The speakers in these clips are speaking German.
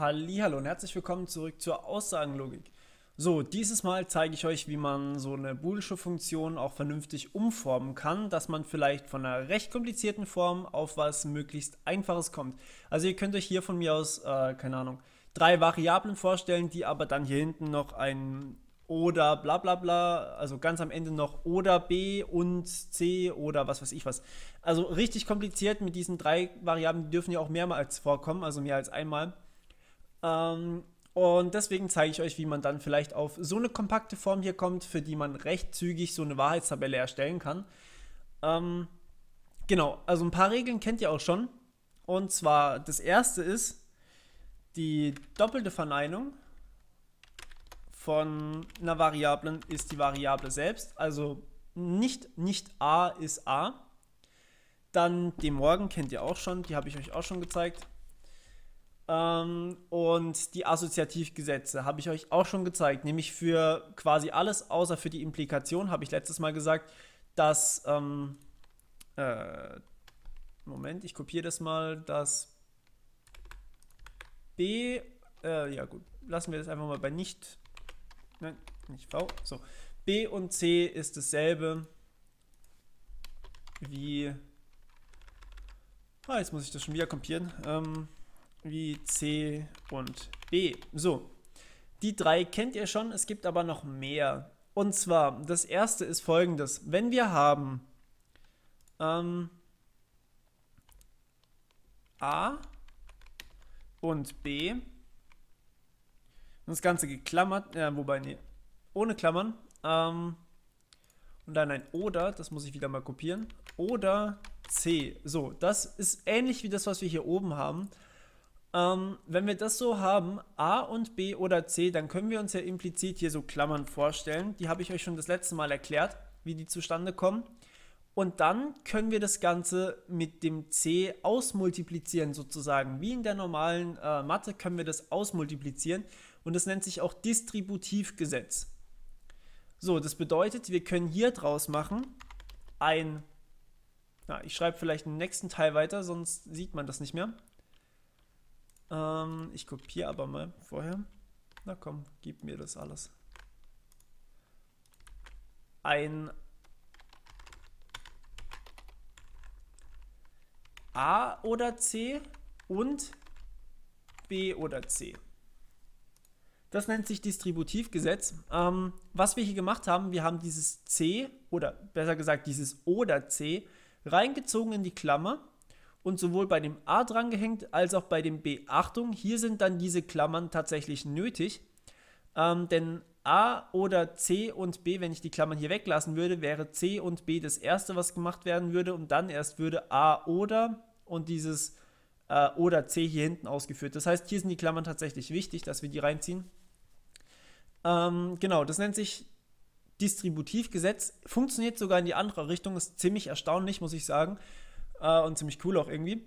Hallihallo und herzlich willkommen zurück zur Aussagenlogik. So, dieses Mal zeige ich euch, wie man so eine boolsche Funktion auch vernünftig umformen kann, dass man vielleicht von einer recht komplizierten Form auf was möglichst Einfaches kommt. Also ihr könnt euch hier von mir aus, äh, keine Ahnung, drei Variablen vorstellen, die aber dann hier hinten noch ein oder bla bla bla, also ganz am Ende noch oder B und C oder was weiß ich was. Also richtig kompliziert mit diesen drei Variablen, die dürfen ja auch mehrmals vorkommen, also mehr als einmal. Ähm, und deswegen zeige ich euch, wie man dann vielleicht auf so eine kompakte Form hier kommt, für die man recht zügig so eine Wahrheitstabelle erstellen kann. Ähm, genau, also ein paar Regeln kennt ihr auch schon. Und zwar das erste ist die doppelte Verneinung von einer Variablen ist die Variable selbst. Also nicht, nicht a ist a. Dann den Morgen kennt ihr auch schon, die habe ich euch auch schon gezeigt. Ähm, und die Assoziativgesetze habe ich euch auch schon gezeigt, nämlich für quasi alles außer für die Implikation habe ich letztes Mal gesagt, dass ähm, äh, Moment, ich kopiere das mal, dass B, äh, ja gut, lassen wir das einfach mal bei nicht, nein, nicht V, so, B und C ist dasselbe wie, ah, jetzt muss ich das schon wieder kopieren, ähm, wie C und D. So, die drei kennt ihr schon, es gibt aber noch mehr. Und zwar, das erste ist folgendes. Wenn wir haben ähm, A und B und das Ganze geklammert, äh, wobei, nee, ohne Klammern, ähm, und dann ein oder, das muss ich wieder mal kopieren, oder C. So, das ist ähnlich wie das, was wir hier oben haben, ähm, wenn wir das so haben, A und B oder C, dann können wir uns ja implizit hier so Klammern vorstellen. Die habe ich euch schon das letzte Mal erklärt, wie die zustande kommen. Und dann können wir das Ganze mit dem C ausmultiplizieren sozusagen. Wie in der normalen äh, Mathe können wir das ausmultiplizieren. Und das nennt sich auch Distributivgesetz. So, das bedeutet, wir können hier draus machen ein... Na, ich schreibe vielleicht den nächsten Teil weiter, sonst sieht man das nicht mehr. Ähm, ich kopiere aber mal vorher. Na komm, gib mir das alles. Ein A oder C und B oder C. Das nennt sich Distributivgesetz. Ähm, was wir hier gemacht haben, wir haben dieses C oder besser gesagt dieses oder C reingezogen in die Klammer und sowohl bei dem A drangehängt als auch bei dem B. Achtung, hier sind dann diese Klammern tatsächlich nötig, ähm, denn A oder C und B, wenn ich die Klammern hier weglassen würde, wäre C und B das erste, was gemacht werden würde und dann erst würde A oder und dieses äh, oder C hier hinten ausgeführt. Das heißt, hier sind die Klammern tatsächlich wichtig, dass wir die reinziehen. Ähm, genau, das nennt sich Distributivgesetz. Funktioniert sogar in die andere Richtung, ist ziemlich erstaunlich, muss ich sagen äh, und ziemlich cool auch irgendwie.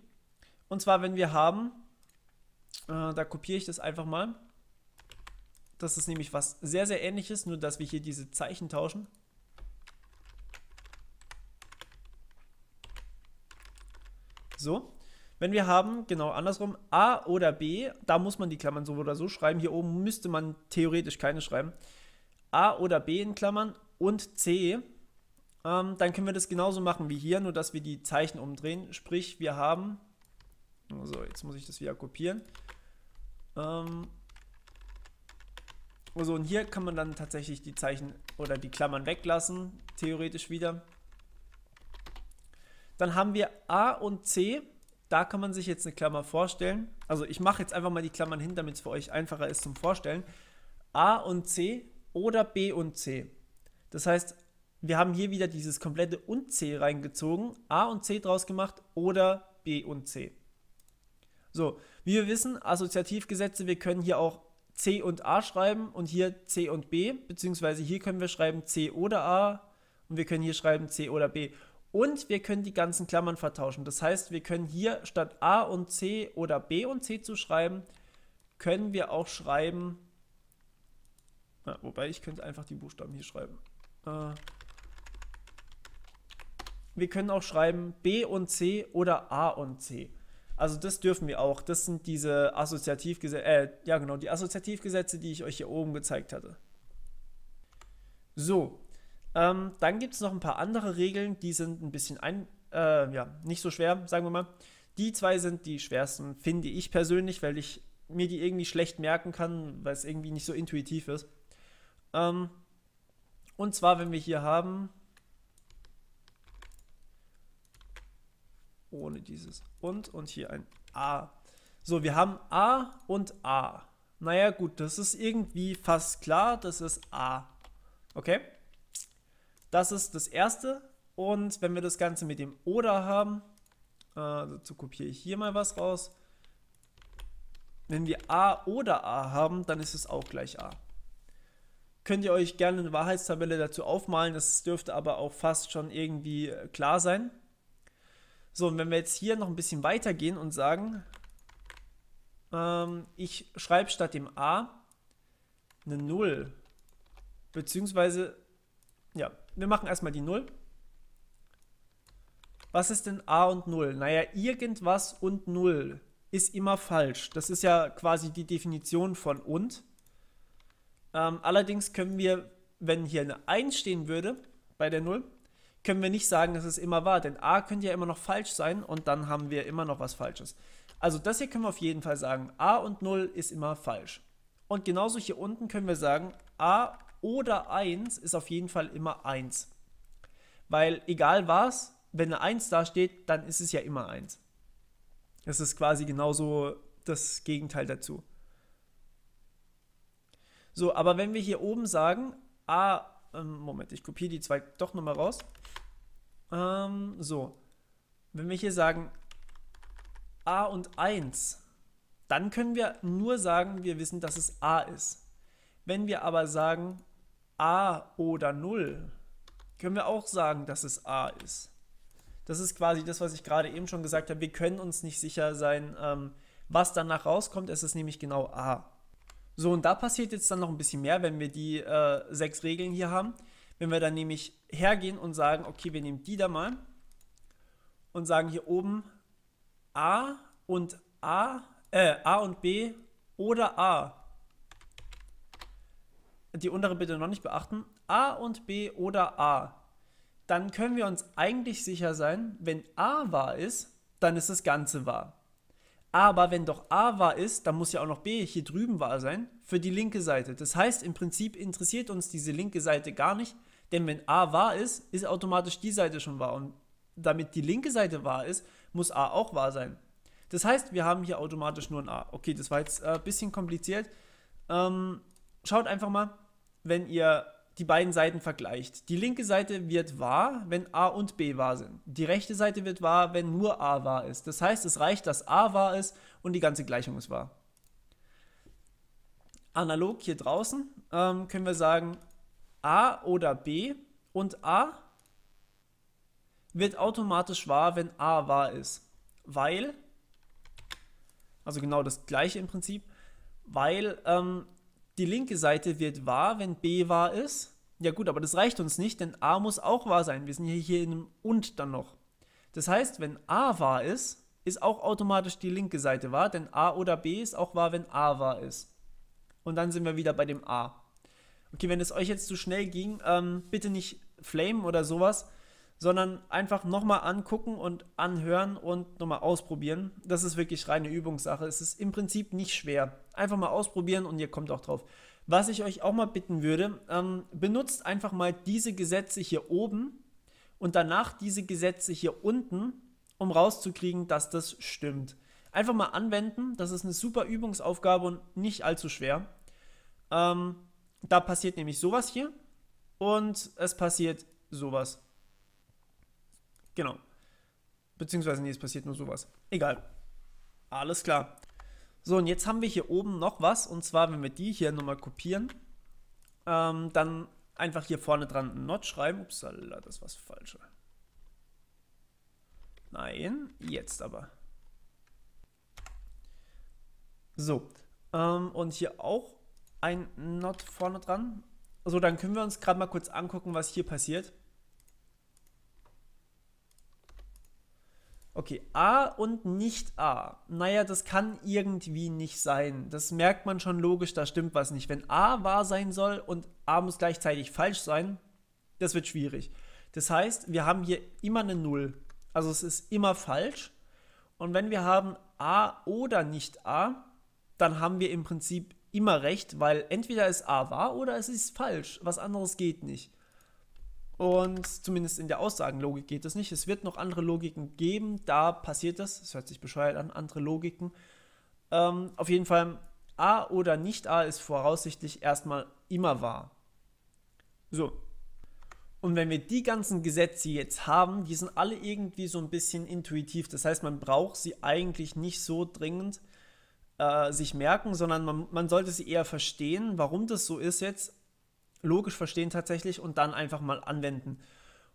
Und zwar, wenn wir haben, äh, da kopiere ich das einfach mal. Das ist nämlich was sehr, sehr ähnliches, nur dass wir hier diese Zeichen tauschen. So, wenn wir haben, genau andersrum, A oder B, da muss man die Klammern so oder so schreiben. Hier oben müsste man theoretisch keine schreiben. A oder B in Klammern und C ähm, dann können wir das genauso machen wie hier, nur dass wir die Zeichen umdrehen. Sprich, wir haben, so, also jetzt muss ich das wieder kopieren. Ähm, also und hier kann man dann tatsächlich die Zeichen oder die Klammern weglassen, theoretisch wieder. Dann haben wir A und C. Da kann man sich jetzt eine Klammer vorstellen. Also ich mache jetzt einfach mal die Klammern hin, damit es für euch einfacher ist zum Vorstellen. A und C oder B und C. Das heißt, wir haben hier wieder dieses komplette und C reingezogen, A und C draus gemacht oder B und C. So, wie wir wissen, Assoziativgesetze, wir können hier auch C und A schreiben und hier C und B, beziehungsweise hier können wir schreiben C oder A und wir können hier schreiben C oder B. Und wir können die ganzen Klammern vertauschen. Das heißt, wir können hier statt A und C oder B und C zu schreiben, können wir auch schreiben, na, wobei ich könnte einfach die Buchstaben hier schreiben. Äh, wir können auch schreiben B und C oder A und C. Also das dürfen wir auch. Das sind diese Assoziativgesetze, äh, ja genau, die Assoziativgesetze, die ich euch hier oben gezeigt hatte. So, ähm, dann gibt es noch ein paar andere Regeln, die sind ein bisschen ein, äh, ja, nicht so schwer, sagen wir mal. Die zwei sind die schwersten, finde ich persönlich, weil ich mir die irgendwie schlecht merken kann, weil es irgendwie nicht so intuitiv ist. Ähm, und zwar, wenn wir hier haben, ohne dieses und und hier ein A. So, wir haben A und A. Naja, gut, das ist irgendwie fast klar, das ist A. Okay? Das ist das erste. Und wenn wir das Ganze mit dem Oder haben, äh, dazu kopiere ich hier mal was raus. Wenn wir A oder A haben, dann ist es auch gleich A. Könnt ihr euch gerne eine Wahrheitstabelle dazu aufmalen, das dürfte aber auch fast schon irgendwie äh, klar sein. So, und wenn wir jetzt hier noch ein bisschen weitergehen und sagen, ähm, ich schreibe statt dem a eine 0, beziehungsweise, ja, wir machen erstmal die 0. Was ist denn a und 0? Naja, irgendwas und 0 ist immer falsch. Das ist ja quasi die Definition von und. Ähm, allerdings können wir, wenn hier eine 1 stehen würde bei der 0, können wir nicht sagen, dass es immer war, denn A könnte ja immer noch falsch sein und dann haben wir immer noch was Falsches. Also das hier können wir auf jeden Fall sagen, A und 0 ist immer falsch. Und genauso hier unten können wir sagen, A oder 1 ist auf jeden Fall immer 1. Weil egal was, wenn eine 1 da steht, dann ist es ja immer 1. Das ist quasi genauso das Gegenteil dazu. So, aber wenn wir hier oben sagen, A ähm, Moment, ich kopiere die zwei doch nochmal raus. Ähm, so, wenn wir hier sagen a und 1, dann können wir nur sagen, wir wissen, dass es a ist. Wenn wir aber sagen a oder 0, können wir auch sagen, dass es a ist. Das ist quasi das, was ich gerade eben schon gesagt habe. Wir können uns nicht sicher sein, ähm, was danach rauskommt. Es ist nämlich genau a. So, und da passiert jetzt dann noch ein bisschen mehr, wenn wir die äh, sechs Regeln hier haben. Wenn wir dann nämlich hergehen und sagen, okay, wir nehmen die da mal und sagen hier oben A und A, äh, A und B oder A. Die untere bitte noch nicht beachten. A und B oder A. Dann können wir uns eigentlich sicher sein, wenn A wahr ist, dann ist das Ganze wahr. Aber wenn doch A wahr ist, dann muss ja auch noch B hier drüben wahr sein für die linke Seite. Das heißt, im Prinzip interessiert uns diese linke Seite gar nicht, denn wenn A wahr ist, ist automatisch die Seite schon wahr. Und damit die linke Seite wahr ist, muss A auch wahr sein. Das heißt, wir haben hier automatisch nur ein A. Okay, das war jetzt ein äh, bisschen kompliziert. Ähm, schaut einfach mal, wenn ihr die beiden Seiten vergleicht. Die linke Seite wird wahr, wenn A und B wahr sind. Die rechte Seite wird wahr, wenn nur A wahr ist. Das heißt, es reicht, dass A wahr ist und die ganze Gleichung ist wahr. Analog hier draußen ähm, können wir sagen, A oder B und A wird automatisch wahr, wenn A wahr ist. Weil, also genau das gleiche im Prinzip, weil ähm, die linke Seite wird wahr, wenn b wahr ist. Ja gut, aber das reicht uns nicht, denn a muss auch wahr sein. Wir sind ja hier in einem und dann noch. Das heißt, wenn a wahr ist, ist auch automatisch die linke Seite wahr, denn a oder b ist auch wahr, wenn a wahr ist. Und dann sind wir wieder bei dem a. Okay, wenn es euch jetzt zu schnell ging, ähm, bitte nicht flamen oder sowas sondern einfach nochmal angucken und anhören und nochmal ausprobieren. Das ist wirklich reine Übungssache. Es ist im Prinzip nicht schwer. Einfach mal ausprobieren und ihr kommt auch drauf. Was ich euch auch mal bitten würde, ähm, benutzt einfach mal diese Gesetze hier oben und danach diese Gesetze hier unten, um rauszukriegen, dass das stimmt. Einfach mal anwenden. Das ist eine super Übungsaufgabe und nicht allzu schwer. Ähm, da passiert nämlich sowas hier und es passiert sowas. Genau. Beziehungsweise, nee, es passiert nur sowas. Egal. Alles klar. So, und jetzt haben wir hier oben noch was. Und zwar, wenn wir die hier nochmal kopieren, ähm, dann einfach hier vorne dran ein Not schreiben. Upsala, das war das Falsche. Nein, jetzt aber. So, ähm, und hier auch ein Not vorne dran. So, dann können wir uns gerade mal kurz angucken, was hier passiert. Okay, A und nicht A. Naja, das kann irgendwie nicht sein. Das merkt man schon logisch, da stimmt was nicht. Wenn A wahr sein soll und A muss gleichzeitig falsch sein, das wird schwierig. Das heißt, wir haben hier immer eine Null. Also es ist immer falsch. Und wenn wir haben A oder nicht A, dann haben wir im Prinzip immer recht, weil entweder ist A wahr oder es ist falsch. Was anderes geht nicht. Und zumindest in der Aussagenlogik geht das nicht. Es wird noch andere Logiken geben, da passiert das. Es hört sich bescheuert an, andere Logiken. Ähm, auf jeden Fall, A oder nicht A ist voraussichtlich erstmal immer wahr. So. Und wenn wir die ganzen Gesetze jetzt haben, die sind alle irgendwie so ein bisschen intuitiv. Das heißt, man braucht sie eigentlich nicht so dringend äh, sich merken, sondern man, man sollte sie eher verstehen, warum das so ist jetzt logisch verstehen tatsächlich und dann einfach mal anwenden.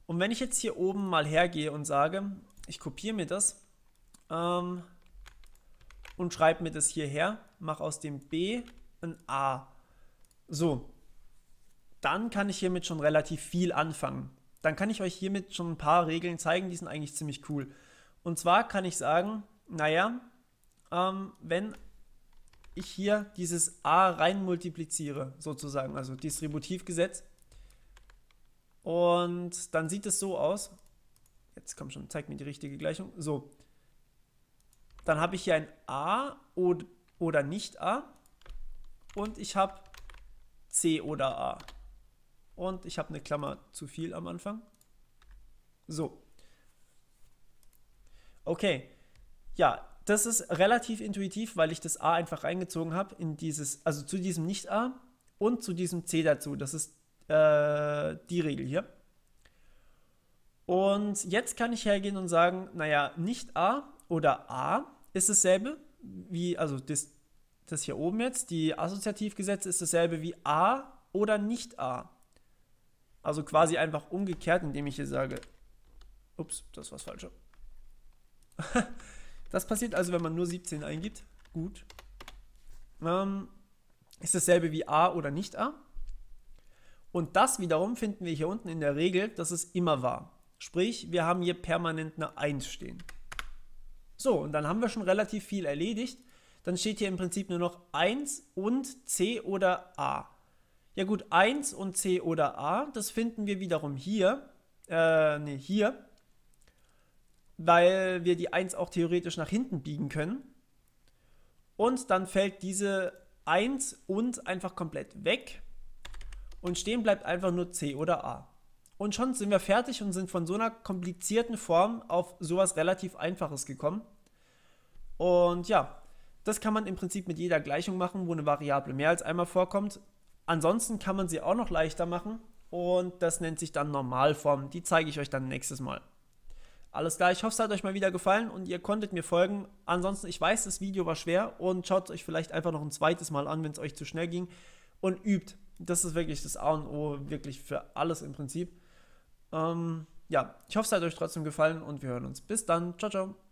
Und wenn ich jetzt hier oben mal hergehe und sage, ich kopiere mir das ähm, und schreibe mir das hierher, mache aus dem B ein A. So, dann kann ich hiermit schon relativ viel anfangen. Dann kann ich euch hiermit schon ein paar Regeln zeigen, die sind eigentlich ziemlich cool. Und zwar kann ich sagen, naja, ähm, wenn ich hier dieses a rein multipliziere, sozusagen, also Distributivgesetz. Und dann sieht es so aus. Jetzt komm schon, zeig mir die richtige Gleichung. So. Dann habe ich hier ein a oder nicht a und ich habe c oder a. Und ich habe eine Klammer zu viel am Anfang. So. Okay. Ja, das ist relativ intuitiv, weil ich das A einfach reingezogen habe in dieses, also zu diesem Nicht-A und zu diesem C dazu. Das ist äh, die Regel hier. Und jetzt kann ich hergehen und sagen, naja, Nicht-A oder A ist dasselbe wie, also das, das hier oben jetzt, die Assoziativgesetze ist dasselbe wie A oder Nicht-A. Also quasi einfach umgekehrt, indem ich hier sage, ups, das war das falsche. Das passiert also, wenn man nur 17 eingibt. Gut. Ähm, ist dasselbe wie A oder nicht A. Und das wiederum finden wir hier unten in der Regel, dass es immer war. Sprich, wir haben hier permanent eine 1 stehen. So, und dann haben wir schon relativ viel erledigt. Dann steht hier im Prinzip nur noch 1 und C oder A. Ja gut, 1 und C oder A, das finden wir wiederum hier. Äh, ne, hier weil wir die 1 auch theoretisch nach hinten biegen können. Und dann fällt diese 1 und einfach komplett weg und stehen bleibt einfach nur C oder A. Und schon sind wir fertig und sind von so einer komplizierten Form auf sowas relativ Einfaches gekommen. Und ja, das kann man im Prinzip mit jeder Gleichung machen, wo eine Variable mehr als einmal vorkommt. Ansonsten kann man sie auch noch leichter machen und das nennt sich dann Normalform. Die zeige ich euch dann nächstes Mal. Alles klar, ich hoffe, es hat euch mal wieder gefallen und ihr konntet mir folgen. Ansonsten, ich weiß, das Video war schwer und schaut es euch vielleicht einfach noch ein zweites Mal an, wenn es euch zu schnell ging und übt. Das ist wirklich das A und O, wirklich für alles im Prinzip. Ähm, ja, ich hoffe, es hat euch trotzdem gefallen und wir hören uns. Bis dann. Ciao, ciao.